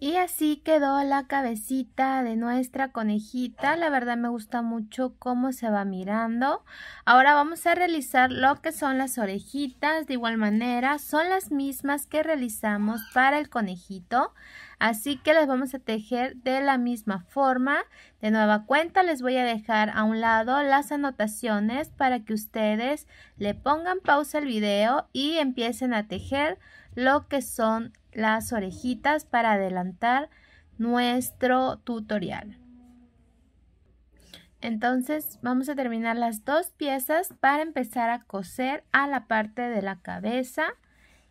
Y así quedó la cabecita de nuestra conejita. La verdad me gusta mucho cómo se va mirando. Ahora vamos a realizar lo que son las orejitas. De igual manera, son las mismas que realizamos para el conejito. Así que las vamos a tejer de la misma forma. De nueva cuenta les voy a dejar a un lado las anotaciones para que ustedes le pongan pausa al video y empiecen a tejer lo que son las orejitas para adelantar nuestro tutorial. Entonces vamos a terminar las dos piezas para empezar a coser a la parte de la cabeza.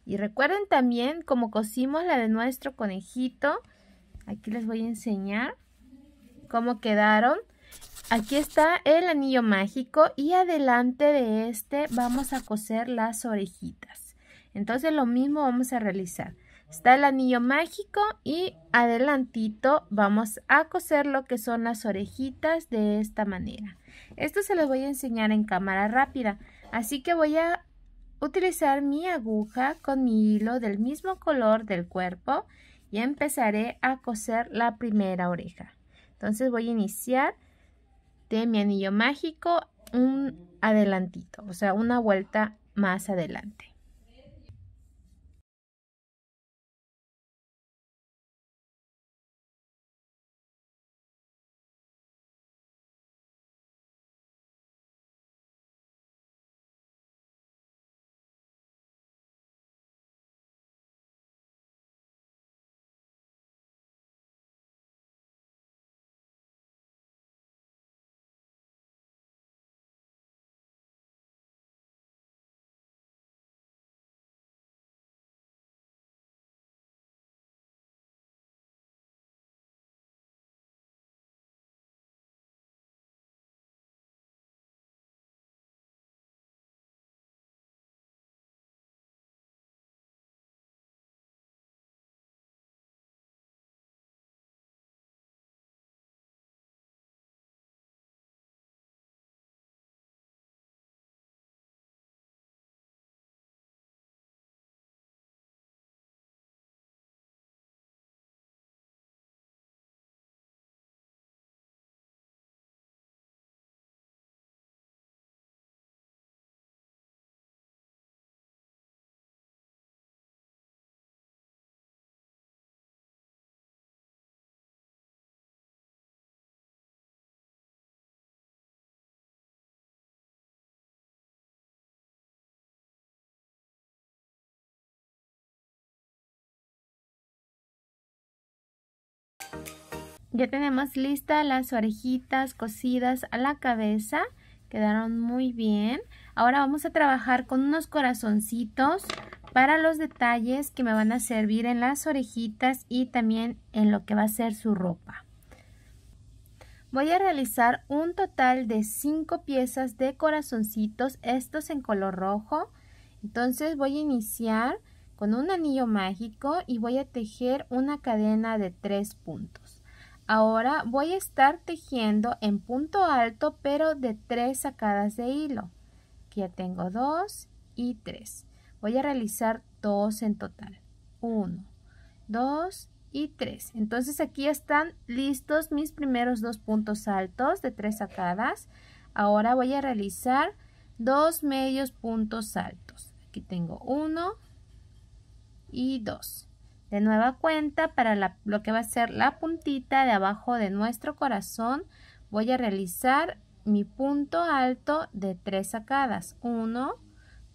Y recuerden también como cosimos la de nuestro conejito. Aquí les voy a enseñar cómo quedaron. Aquí está el anillo mágico y adelante de este vamos a coser las orejitas. Entonces lo mismo vamos a realizar. Está el anillo mágico y adelantito vamos a coser lo que son las orejitas de esta manera. Esto se los voy a enseñar en cámara rápida, así que voy a utilizar mi aguja con mi hilo del mismo color del cuerpo y empezaré a coser la primera oreja. Entonces voy a iniciar de mi anillo mágico un adelantito, o sea, una vuelta más adelante. Ya tenemos listas las orejitas cosidas a la cabeza. Quedaron muy bien. Ahora vamos a trabajar con unos corazoncitos para los detalles que me van a servir en las orejitas y también en lo que va a ser su ropa. Voy a realizar un total de cinco piezas de corazoncitos, estos en color rojo. Entonces voy a iniciar con un anillo mágico y voy a tejer una cadena de tres puntos. Ahora voy a estar tejiendo en punto alto pero de tres sacadas de hilo. que ya tengo dos y tres. Voy a realizar dos en total. Uno, dos y tres. Entonces aquí están listos mis primeros dos puntos altos de tres sacadas. Ahora voy a realizar dos medios puntos altos. Aquí tengo uno y dos. De nueva cuenta, para lo que va a ser la puntita de abajo de nuestro corazón, voy a realizar mi punto alto de tres sacadas. 1,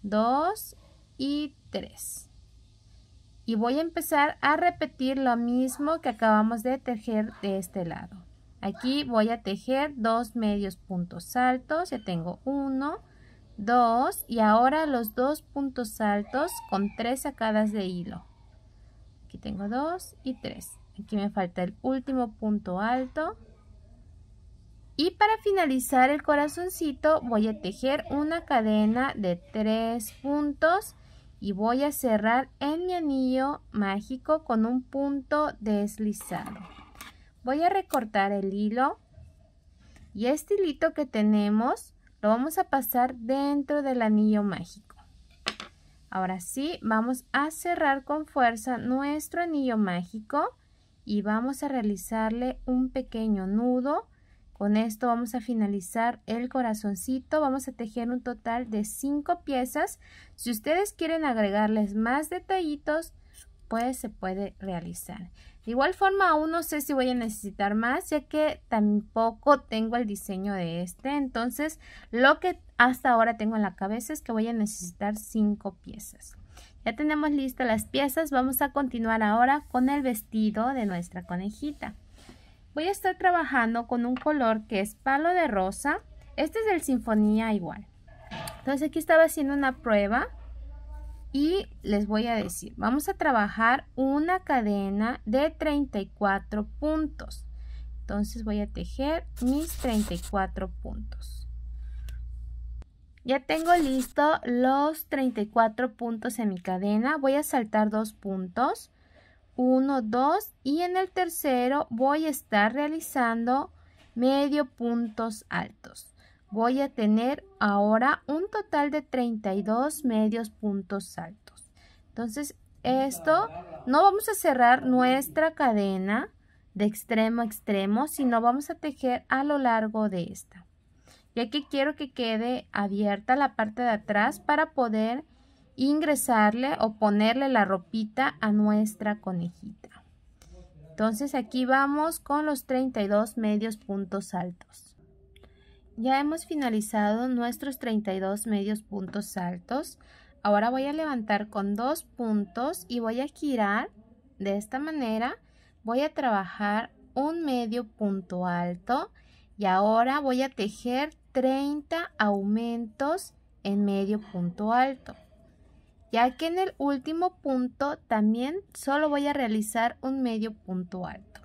2 y 3. Y voy a empezar a repetir lo mismo que acabamos de tejer de este lado. Aquí voy a tejer dos medios puntos altos. Ya tengo 1, 2 y ahora los dos puntos altos con tres sacadas de hilo. Aquí tengo 2 y 3. Aquí me falta el último punto alto. Y para finalizar el corazoncito voy a tejer una cadena de 3 puntos y voy a cerrar en mi anillo mágico con un punto deslizado. Voy a recortar el hilo y este hilito que tenemos lo vamos a pasar dentro del anillo mágico. Ahora sí, vamos a cerrar con fuerza nuestro anillo mágico y vamos a realizarle un pequeño nudo. Con esto vamos a finalizar el corazoncito, vamos a tejer un total de 5 piezas. Si ustedes quieren agregarles más detallitos, pues se puede realizar. De igual forma, aún no sé si voy a necesitar más, ya que tampoco tengo el diseño de este. Entonces, lo que hasta ahora tengo en la cabeza es que voy a necesitar cinco piezas. Ya tenemos listas las piezas, vamos a continuar ahora con el vestido de nuestra conejita. Voy a estar trabajando con un color que es palo de rosa. Este es del Sinfonía igual. Entonces aquí estaba haciendo una prueba y les voy a decir, vamos a trabajar una cadena de 34 puntos. Entonces voy a tejer mis 34 puntos. Ya tengo listo los 34 puntos en mi cadena. Voy a saltar dos puntos. 1, 2 y en el tercero voy a estar realizando medio puntos altos voy a tener ahora un total de 32 medios puntos altos. Entonces, esto no vamos a cerrar nuestra cadena de extremo a extremo, sino vamos a tejer a lo largo de esta. Ya que quiero que quede abierta la parte de atrás para poder ingresarle o ponerle la ropita a nuestra conejita. Entonces aquí vamos con los 32 medios puntos altos. Ya hemos finalizado nuestros 32 medios puntos altos. Ahora voy a levantar con dos puntos y voy a girar de esta manera. Voy a trabajar un medio punto alto y ahora voy a tejer 30 aumentos en medio punto alto. Ya que en el último punto también solo voy a realizar un medio punto alto.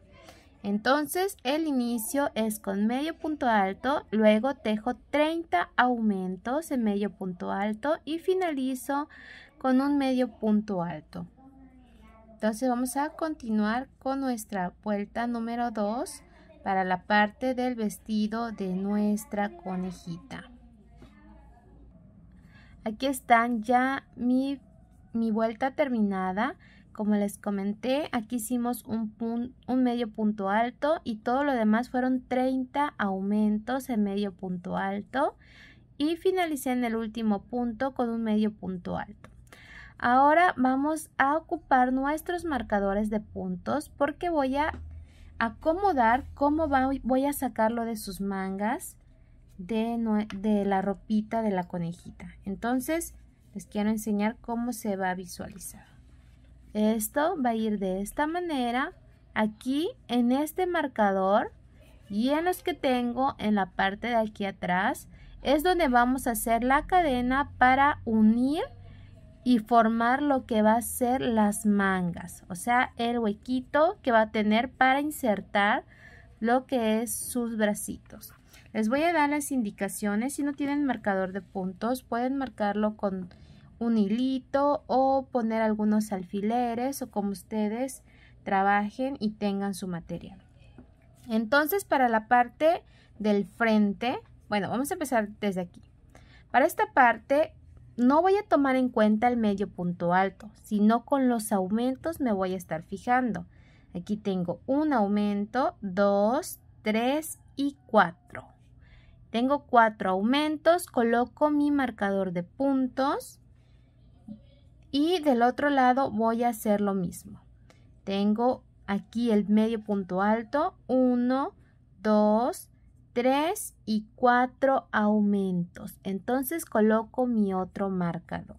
Entonces el inicio es con medio punto alto, luego tejo 30 aumentos en medio punto alto y finalizo con un medio punto alto. Entonces vamos a continuar con nuestra vuelta número 2 para la parte del vestido de nuestra conejita. Aquí están ya mi, mi vuelta terminada. Como les comenté, aquí hicimos un, un medio punto alto y todo lo demás fueron 30 aumentos en medio punto alto y finalicé en el último punto con un medio punto alto. Ahora vamos a ocupar nuestros marcadores de puntos porque voy a acomodar cómo voy a sacarlo de sus mangas de, de la ropita de la conejita. Entonces les quiero enseñar cómo se va a visualizar. Esto va a ir de esta manera aquí en este marcador y en los que tengo en la parte de aquí atrás es donde vamos a hacer la cadena para unir y formar lo que va a ser las mangas, o sea, el huequito que va a tener para insertar lo que es sus bracitos. Les voy a dar las indicaciones, si no tienen marcador de puntos pueden marcarlo con un hilito o poner algunos alfileres o como ustedes trabajen y tengan su material. Entonces para la parte del frente, bueno, vamos a empezar desde aquí. Para esta parte no voy a tomar en cuenta el medio punto alto, sino con los aumentos me voy a estar fijando. Aquí tengo un aumento, dos, tres y cuatro Tengo cuatro aumentos, coloco mi marcador de puntos y del otro lado voy a hacer lo mismo tengo aquí el medio punto alto 1 2 3 y 4 aumentos entonces coloco mi otro marcador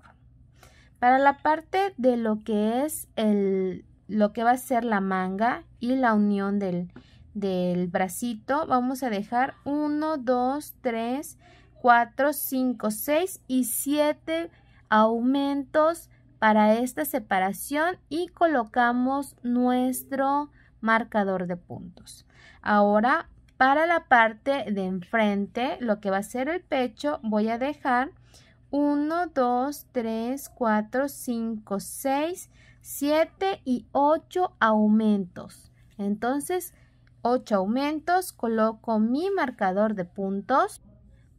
para la parte de lo que es el lo que va a ser la manga y la unión del, del bracito vamos a dejar 1 2 3 4 5 6 y 7 aumentos para esta separación y colocamos nuestro marcador de puntos. Ahora para la parte de enfrente, lo que va a ser el pecho, voy a dejar 1, 2, 3, 4, 5, 6, 7 y 8 aumentos. Entonces, 8 aumentos, coloco mi marcador de puntos.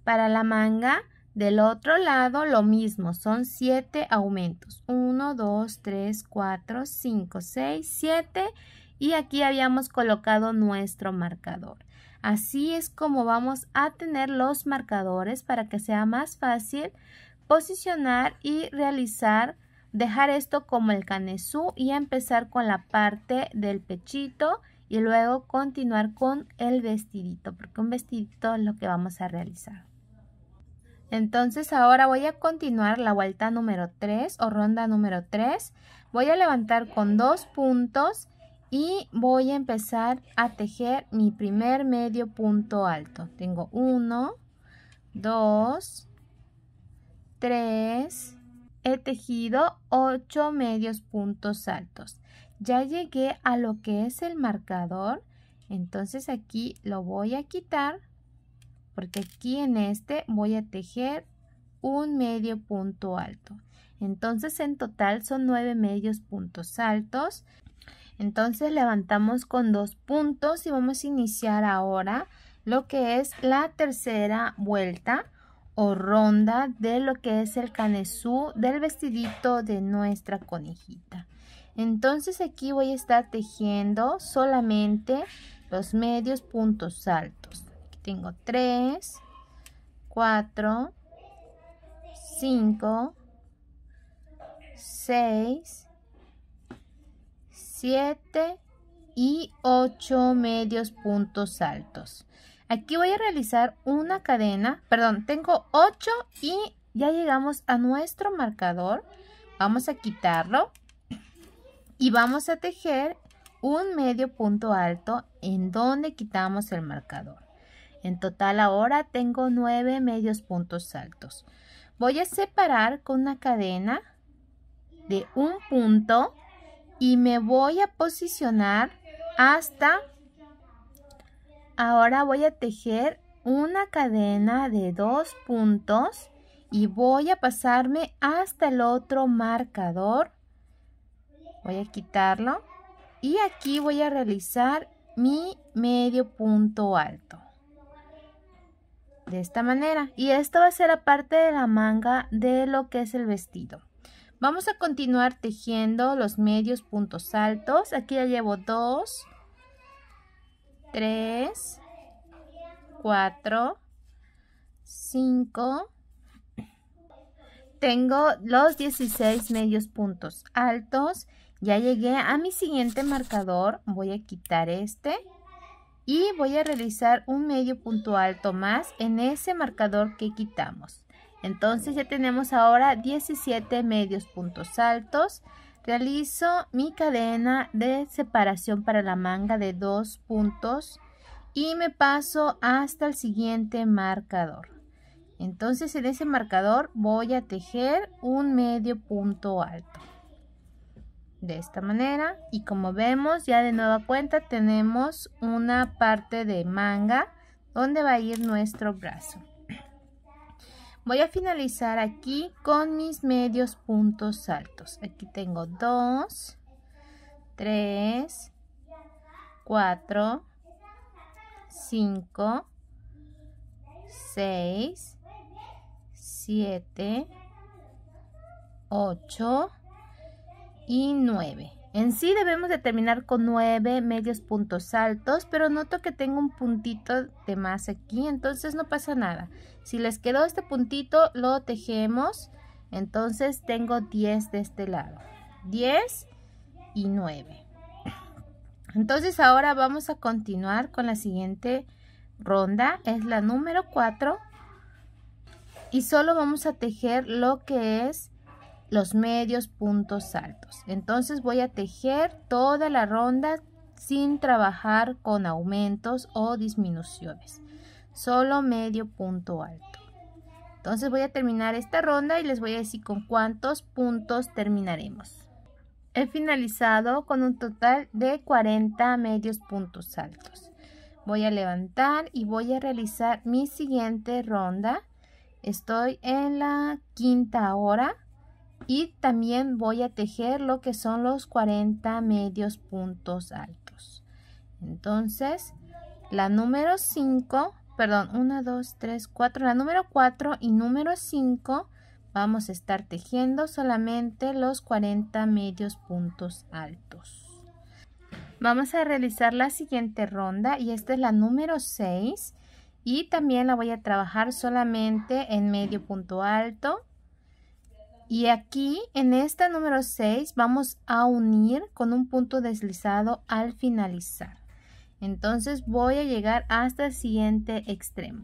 Para la manga del otro lado lo mismo, son 7 aumentos. 1, 2, 3, 4, 5, 6, 7 y aquí habíamos colocado nuestro marcador. Así es como vamos a tener los marcadores para que sea más fácil posicionar y realizar, dejar esto como el canesú y empezar con la parte del pechito y luego continuar con el vestidito, porque un vestidito es lo que vamos a realizar. Entonces ahora voy a continuar la vuelta número 3 o ronda número 3. Voy a levantar con dos puntos y voy a empezar a tejer mi primer medio punto alto. Tengo 1, 2, 3, he tejido 8 medios puntos altos. Ya llegué a lo que es el marcador, entonces aquí lo voy a quitar porque aquí en este voy a tejer un medio punto alto entonces en total son nueve medios puntos altos entonces levantamos con dos puntos y vamos a iniciar ahora lo que es la tercera vuelta o ronda de lo que es el canesú del vestidito de nuestra conejita entonces aquí voy a estar tejiendo solamente los medios puntos altos tengo 3, 4, 5, 6, 7 y 8 medios puntos altos. Aquí voy a realizar una cadena, perdón, tengo 8 y ya llegamos a nuestro marcador. Vamos a quitarlo y vamos a tejer un medio punto alto en donde quitamos el marcador. En total ahora tengo nueve medios puntos altos. Voy a separar con una cadena de un punto y me voy a posicionar hasta... Ahora voy a tejer una cadena de dos puntos y voy a pasarme hasta el otro marcador. Voy a quitarlo y aquí voy a realizar mi medio punto alto de esta manera. Y esto va a ser la parte de la manga de lo que es el vestido. Vamos a continuar tejiendo los medios puntos altos. Aquí ya llevo 2, 3, 4, 5. Tengo los 16 medios puntos altos. Ya llegué a mi siguiente marcador. Voy a quitar este y voy a realizar un medio punto alto más en ese marcador que quitamos. Entonces ya tenemos ahora 17 medios puntos altos. Realizo mi cadena de separación para la manga de dos puntos y me paso hasta el siguiente marcador. Entonces en ese marcador voy a tejer un medio punto alto de esta manera y como vemos ya de nueva cuenta tenemos una parte de manga donde va a ir nuestro brazo voy a finalizar aquí con mis medios puntos altos aquí tengo 2 3 4 5 6 7 8 y 9. En sí debemos de terminar con 9 medios puntos altos, pero noto que tengo un puntito de más aquí, entonces no pasa nada. Si les quedó este puntito, lo tejemos, entonces tengo 10 de este lado. 10 y 9. Entonces ahora vamos a continuar con la siguiente ronda, es la número 4. Y solo vamos a tejer lo que es los medios puntos altos. Entonces voy a tejer toda la ronda sin trabajar con aumentos o disminuciones. Solo medio punto alto. Entonces voy a terminar esta ronda y les voy a decir con cuántos puntos terminaremos. He finalizado con un total de 40 medios puntos altos. Voy a levantar y voy a realizar mi siguiente ronda. Estoy en la quinta hora y también voy a tejer lo que son los 40 medios puntos altos entonces la número 5 perdón 1 2 3 4 la número 4 y número 5 vamos a estar tejiendo solamente los 40 medios puntos altos vamos a realizar la siguiente ronda y esta es la número 6 y también la voy a trabajar solamente en medio punto alto y aquí en esta número 6 vamos a unir con un punto deslizado al finalizar. Entonces voy a llegar hasta el siguiente extremo.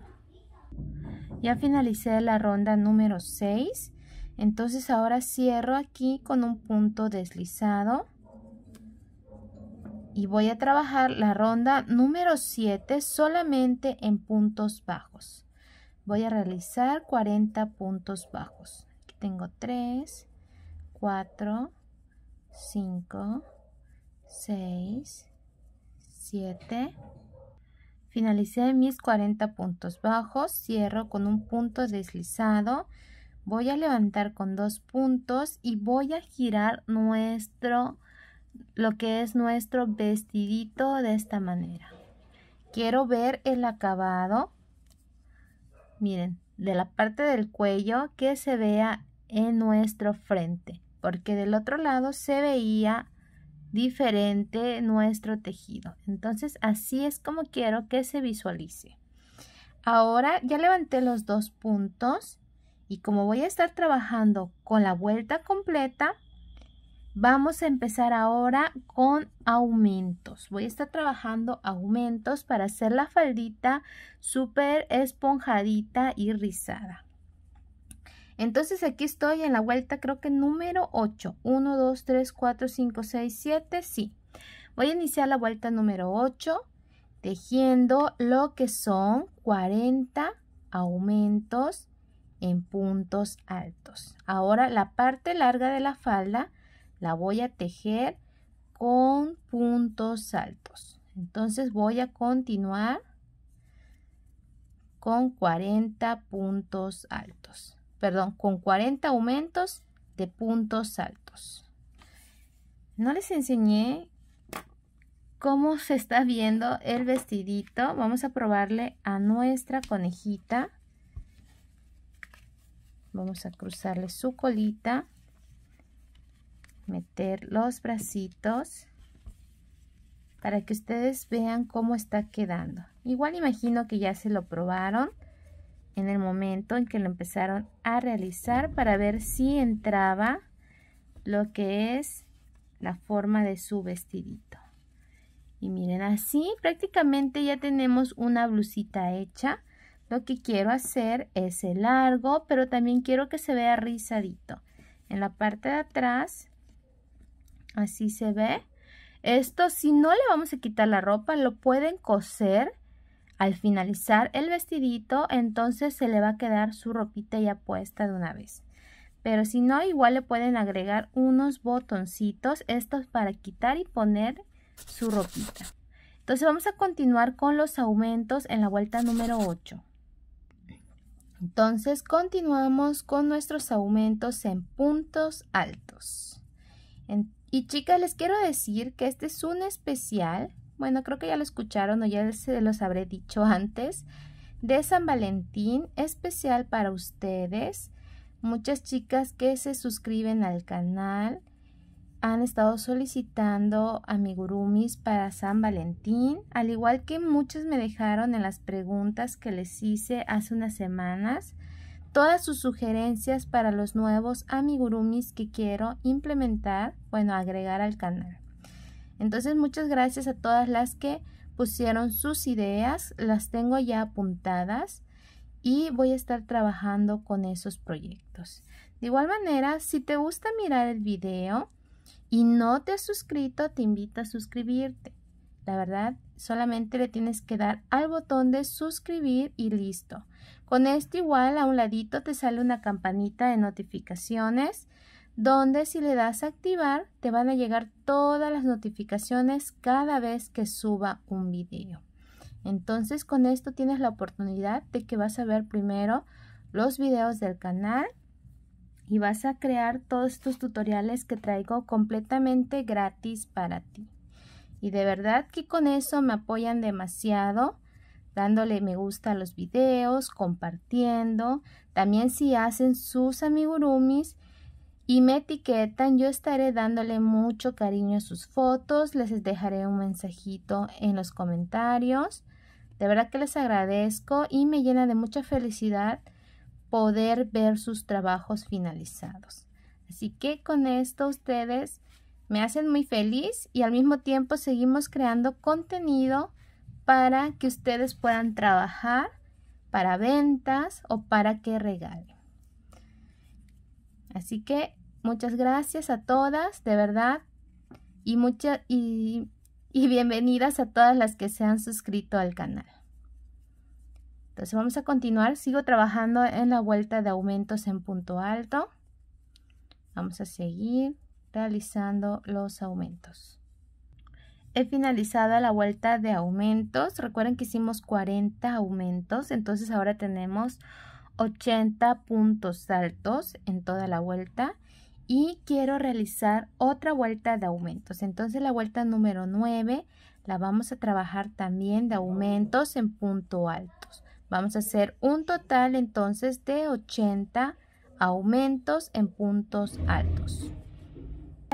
Ya finalicé la ronda número 6. Entonces ahora cierro aquí con un punto deslizado. Y voy a trabajar la ronda número 7 solamente en puntos bajos. Voy a realizar 40 puntos bajos tengo 3, 4, 5, 6, 7. Finalicé mis 40 puntos bajos, cierro con un punto deslizado, voy a levantar con dos puntos y voy a girar nuestro, lo que es nuestro vestidito de esta manera. Quiero ver el acabado. Miren, de la parte del cuello que se vea en nuestro frente, porque del otro lado se veía diferente nuestro tejido. Entonces así es como quiero que se visualice. Ahora ya levanté los dos puntos y como voy a estar trabajando con la vuelta completa, Vamos a empezar ahora con aumentos. Voy a estar trabajando aumentos para hacer la faldita súper esponjadita y rizada. Entonces aquí estoy en la vuelta creo que número 8. 1, 2, 3, 4, 5, 6, 7. Sí. Voy a iniciar la vuelta número 8 tejiendo lo que son 40 aumentos en puntos altos. Ahora la parte larga de la falda la voy a tejer con puntos altos. Entonces voy a continuar con 40 puntos altos. Perdón, con 40 aumentos de puntos altos. No les enseñé cómo se está viendo el vestidito. Vamos a probarle a nuestra conejita. Vamos a cruzarle su colita meter los bracitos para que ustedes vean cómo está quedando. Igual imagino que ya se lo probaron en el momento en que lo empezaron a realizar para ver si entraba lo que es la forma de su vestidito. Y miren, así prácticamente ya tenemos una blusita hecha. Lo que quiero hacer es el largo, pero también quiero que se vea rizadito. En la parte de atrás Así se ve. Esto, si no le vamos a quitar la ropa, lo pueden coser. Al finalizar el vestidito, entonces se le va a quedar su ropita ya puesta de una vez. Pero si no, igual le pueden agregar unos botoncitos, estos para quitar y poner su ropita. Entonces vamos a continuar con los aumentos en la vuelta número 8. Entonces continuamos con nuestros aumentos en puntos altos. Y chicas, les quiero decir que este es un especial, bueno, creo que ya lo escucharon o ya se los habré dicho antes, de San Valentín, especial para ustedes. Muchas chicas que se suscriben al canal han estado solicitando amigurumis para San Valentín, al igual que muchas me dejaron en las preguntas que les hice hace unas semanas todas sus sugerencias para los nuevos amigurumis que quiero implementar, bueno, agregar al canal. Entonces, muchas gracias a todas las que pusieron sus ideas, las tengo ya apuntadas y voy a estar trabajando con esos proyectos. De igual manera, si te gusta mirar el video y no te has suscrito, te invito a suscribirte. La verdad, solamente le tienes que dar al botón de suscribir y listo. Con esto igual a un ladito te sale una campanita de notificaciones donde si le das a activar te van a llegar todas las notificaciones cada vez que suba un video. Entonces con esto tienes la oportunidad de que vas a ver primero los videos del canal y vas a crear todos estos tutoriales que traigo completamente gratis para ti. Y de verdad que con eso me apoyan demasiado, dándole me gusta a los videos, compartiendo. También si hacen sus amigurumis y me etiquetan, yo estaré dándole mucho cariño a sus fotos. Les dejaré un mensajito en los comentarios. De verdad que les agradezco y me llena de mucha felicidad poder ver sus trabajos finalizados. Así que con esto ustedes me hacen muy feliz y al mismo tiempo seguimos creando contenido para que ustedes puedan trabajar para ventas o para que regalen. Así que muchas gracias a todas, de verdad, y, y, bienvenidas a todas las que se han suscrito al canal. Entonces vamos a continuar, sigo trabajando en la vuelta de aumentos en punto alto. Vamos a seguir realizando los aumentos. He finalizado la vuelta de aumentos. Recuerden que hicimos 40 aumentos, entonces ahora tenemos 80 puntos altos en toda la vuelta y quiero realizar otra vuelta de aumentos. Entonces la vuelta número 9 la vamos a trabajar también de aumentos en punto altos. Vamos a hacer un total entonces de 80 aumentos en puntos altos.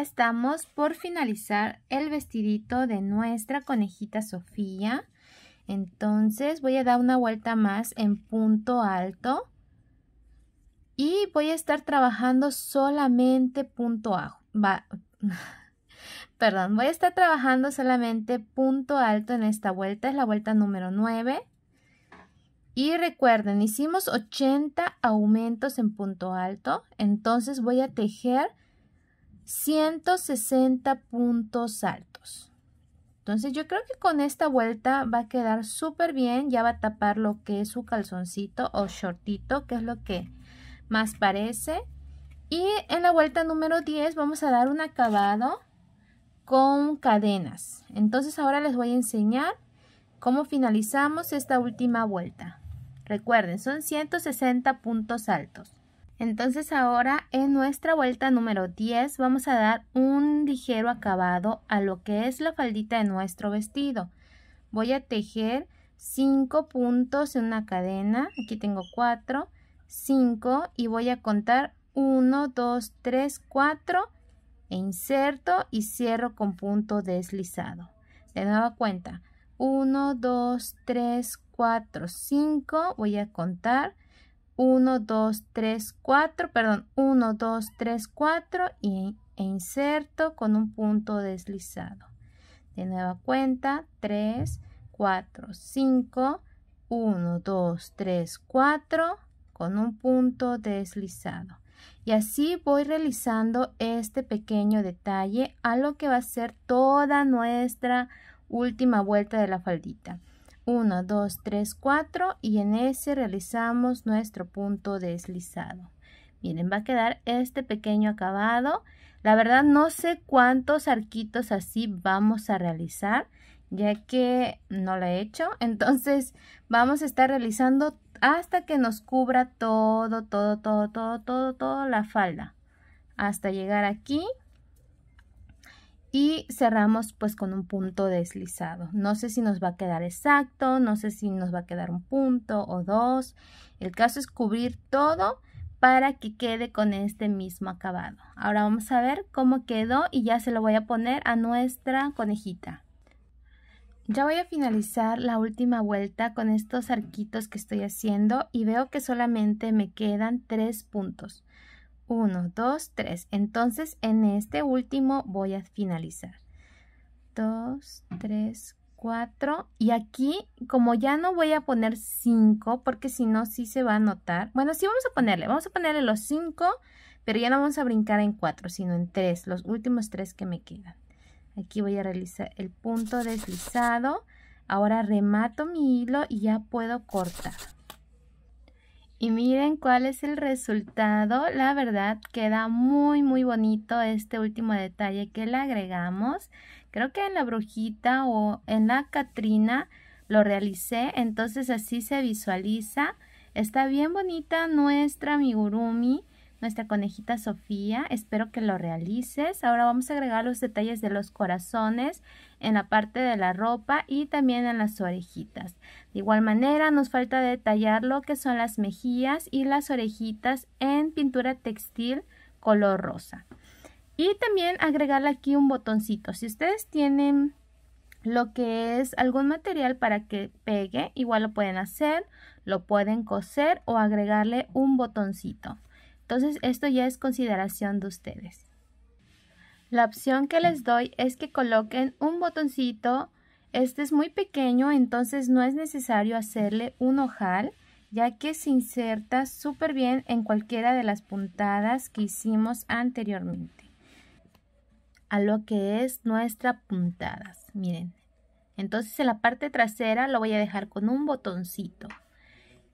Estamos por finalizar el vestidito de nuestra conejita Sofía. Entonces voy a dar una vuelta más en punto alto. Y voy a estar trabajando solamente punto bajo. Va, perdón, voy a estar trabajando solamente punto alto en esta vuelta. Es la vuelta número 9. Y recuerden, hicimos 80 aumentos en punto alto. Entonces voy a tejer 160 puntos altos. Entonces yo creo que con esta vuelta va a quedar súper bien. Ya va a tapar lo que es su calzoncito o shortito, que es lo que más parece. Y en la vuelta número 10 vamos a dar un acabado con cadenas. Entonces ahora les voy a enseñar cómo finalizamos esta última vuelta. Recuerden, son 160 puntos altos. Entonces ahora en nuestra vuelta número 10 vamos a dar un ligero acabado a lo que es la faldita de nuestro vestido. Voy a tejer 5 puntos en una cadena, aquí tengo 4, 5 y voy a contar 1, 2, 3, 4 e inserto y cierro con punto deslizado. De nueva cuenta, 1, 2, 3, 4, 5, voy a contar 1, 2, 3, 4, perdón, 1, 2, 3, 4 e inserto con un punto deslizado. De nueva cuenta, 3, 4, 5, 1, 2, 3, 4 con un punto deslizado. Y así voy realizando este pequeño detalle a lo que va a ser toda nuestra última vuelta de la faldita. 1, 2, 3, 4 y en ese realizamos nuestro punto deslizado. Miren, va a quedar este pequeño acabado. La verdad no sé cuántos arquitos así vamos a realizar, ya que no lo he hecho. Entonces vamos a estar realizando hasta que nos cubra todo, todo, todo, todo, todo, toda la falda. Hasta llegar aquí y cerramos pues con un punto deslizado. No sé si nos va a quedar exacto, no sé si nos va a quedar un punto o dos. El caso es cubrir todo para que quede con este mismo acabado. Ahora vamos a ver cómo quedó y ya se lo voy a poner a nuestra conejita. Ya voy a finalizar la última vuelta con estos arquitos que estoy haciendo y veo que solamente me quedan tres puntos. Uno, dos, tres. Entonces en este último voy a finalizar. 2, 3, 4. Y aquí como ya no voy a poner 5 porque si no sí se va a notar. Bueno, sí vamos a ponerle. Vamos a ponerle los 5 pero ya no vamos a brincar en cuatro, sino en tres. Los últimos tres que me quedan. Aquí voy a realizar el punto deslizado. Ahora remato mi hilo y ya puedo cortar. Y miren cuál es el resultado. La verdad queda muy muy bonito este último detalle que le agregamos. Creo que en la brujita o en la Catrina lo realicé. Entonces así se visualiza. Está bien bonita nuestra amigurumi, nuestra conejita Sofía. Espero que lo realices. Ahora vamos a agregar los detalles de los corazones en la parte de la ropa y también en las orejitas. De igual manera nos falta detallar lo que son las mejillas y las orejitas en pintura textil color rosa. Y también agregarle aquí un botoncito. Si ustedes tienen lo que es algún material para que pegue, igual lo pueden hacer, lo pueden coser o agregarle un botoncito. Entonces esto ya es consideración de ustedes. La opción que les doy es que coloquen un botoncito. Este es muy pequeño, entonces no es necesario hacerle un ojal, ya que se inserta súper bien en cualquiera de las puntadas que hicimos anteriormente. A lo que es nuestra puntadas, miren. Entonces en la parte trasera lo voy a dejar con un botoncito.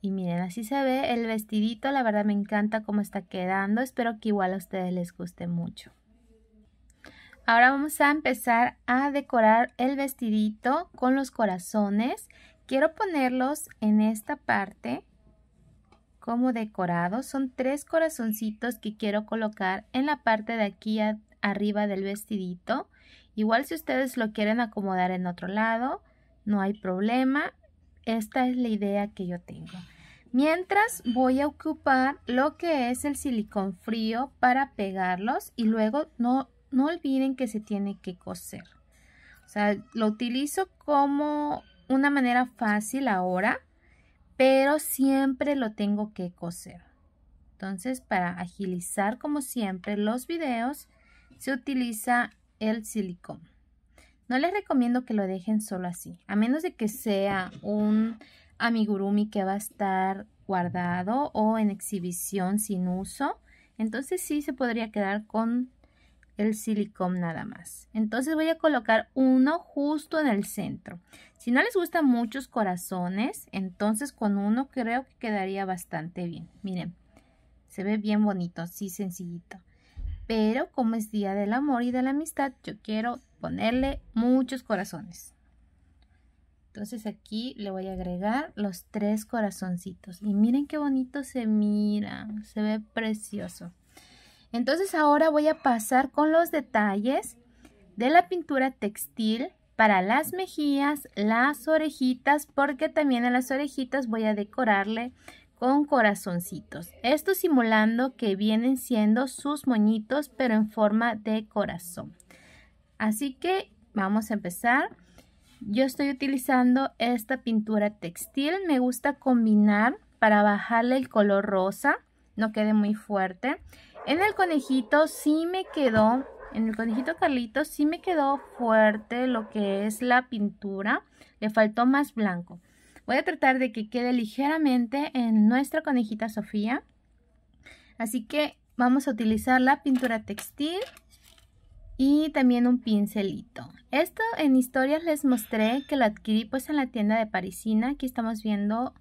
Y miren, así se ve el vestidito. La verdad me encanta cómo está quedando. Espero que igual a ustedes les guste mucho. Ahora vamos a empezar a decorar el vestidito con los corazones. Quiero ponerlos en esta parte como decorado. Son tres corazoncitos que quiero colocar en la parte de aquí arriba del vestidito. Igual si ustedes lo quieren acomodar en otro lado, no hay problema. Esta es la idea que yo tengo. Mientras voy a ocupar lo que es el silicón frío para pegarlos y luego no no olviden que se tiene que coser. O sea, lo utilizo como una manera fácil ahora, pero siempre lo tengo que coser. Entonces, para agilizar como siempre los videos, se utiliza el silicón. No les recomiendo que lo dejen solo así, a menos de que sea un amigurumi que va a estar guardado o en exhibición sin uso. Entonces sí se podría quedar con el silicón nada más. Entonces voy a colocar uno justo en el centro. Si no les gustan muchos corazones, entonces con uno creo que quedaría bastante bien. Miren, se ve bien bonito, así sencillito. Pero como es día del amor y de la amistad, yo quiero ponerle muchos corazones. Entonces aquí le voy a agregar los tres corazoncitos. Y miren qué bonito se mira, se ve precioso. Entonces ahora voy a pasar con los detalles de la pintura textil para las mejillas, las orejitas, porque también en las orejitas voy a decorarle con corazoncitos. Esto simulando que vienen siendo sus moñitos, pero en forma de corazón. Así que vamos a empezar. Yo estoy utilizando esta pintura textil. Me gusta combinar para bajarle el color rosa, no quede muy fuerte. En el conejito sí me quedó, en el conejito Carlito sí me quedó fuerte lo que es la pintura. Le faltó más blanco. Voy a tratar de que quede ligeramente en nuestra conejita Sofía. Así que vamos a utilizar la pintura textil y también un pincelito. Esto en historias les mostré que lo adquirí pues en la tienda de Parisina. Aquí estamos viendo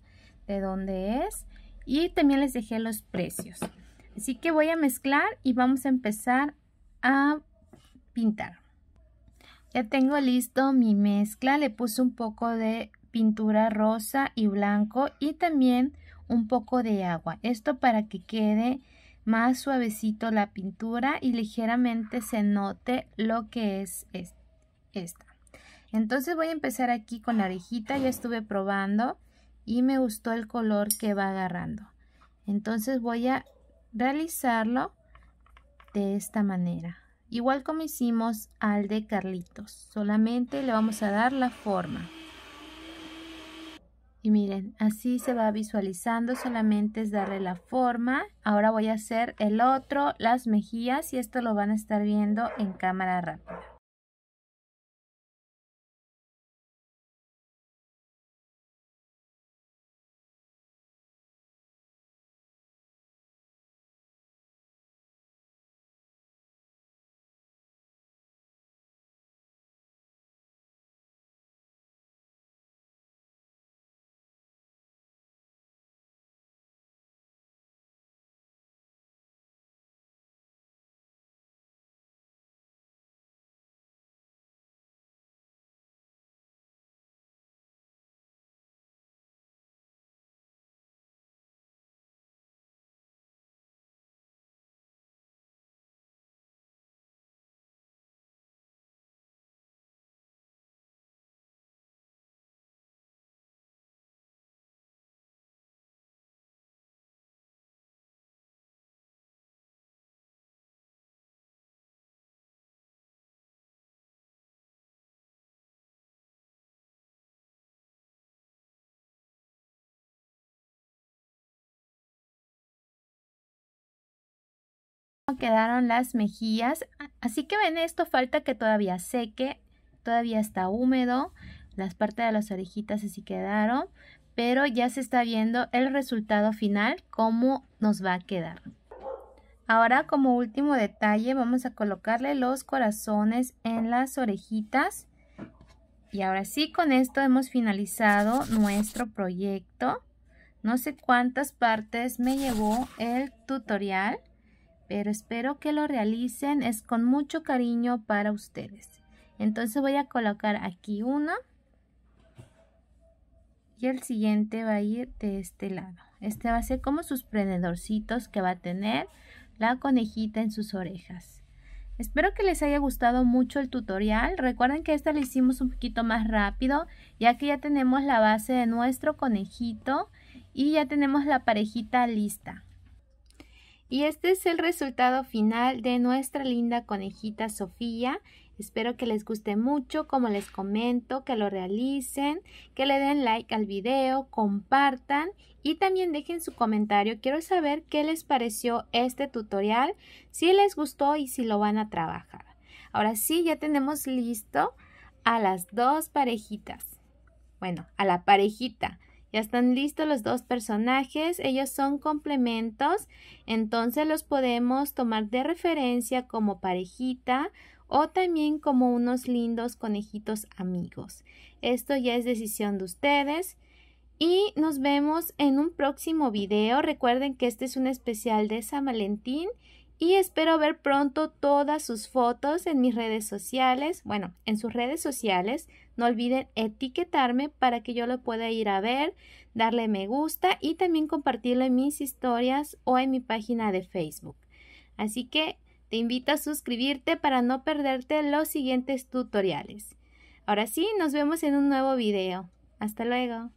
de dónde es. Y también les dejé los precios. Así que voy a mezclar y vamos a empezar a pintar. Ya tengo listo mi mezcla, le puse un poco de pintura rosa y blanco y también un poco de agua. Esto para que quede más suavecito la pintura y ligeramente se note lo que es esta. Entonces voy a empezar aquí con la orejita, ya estuve probando y me gustó el color que va agarrando. Entonces voy a realizarlo de esta manera. Igual como hicimos al de Carlitos, solamente le vamos a dar la forma. Y miren, así se va visualizando, solamente es darle la forma. Ahora voy a hacer el otro, las mejillas, y esto lo van a estar viendo en cámara rápida. quedaron las mejillas. Así que ven esto, falta que todavía seque, todavía está húmedo, las partes de las orejitas así quedaron, pero ya se está viendo el resultado final, cómo nos va a quedar. Ahora como último detalle vamos a colocarle los corazones en las orejitas. Y ahora sí, con esto hemos finalizado nuestro proyecto. No sé cuántas partes me llevó el tutorial pero espero que lo realicen. Es con mucho cariño para ustedes. Entonces voy a colocar aquí uno y el siguiente va a ir de este lado. Este va a ser como sus prendedorcitos que va a tener la conejita en sus orejas. Espero que les haya gustado mucho el tutorial. Recuerden que esta lo hicimos un poquito más rápido, ya que ya tenemos la base de nuestro conejito y ya tenemos la parejita lista. Y este es el resultado final de nuestra linda conejita Sofía. Espero que les guste mucho, como les comento, que lo realicen, que le den like al video, compartan y también dejen su comentario. Quiero saber qué les pareció este tutorial, si les gustó y si lo van a trabajar. Ahora sí, ya tenemos listo a las dos parejitas. Bueno, a la parejita. Ya están listos los dos personajes, ellos son complementos, entonces los podemos tomar de referencia como parejita o también como unos lindos conejitos amigos. Esto ya es decisión de ustedes. Y nos vemos en un próximo video. Recuerden que este es un especial de San Valentín y espero ver pronto todas sus fotos en mis redes sociales. Bueno, en sus redes sociales. No olviden etiquetarme para que yo lo pueda ir a ver, darle me gusta y también compartirlo en mis historias o en mi página de Facebook. Así que te invito a suscribirte para no perderte los siguientes tutoriales. Ahora sí, nos vemos en un nuevo video. Hasta luego.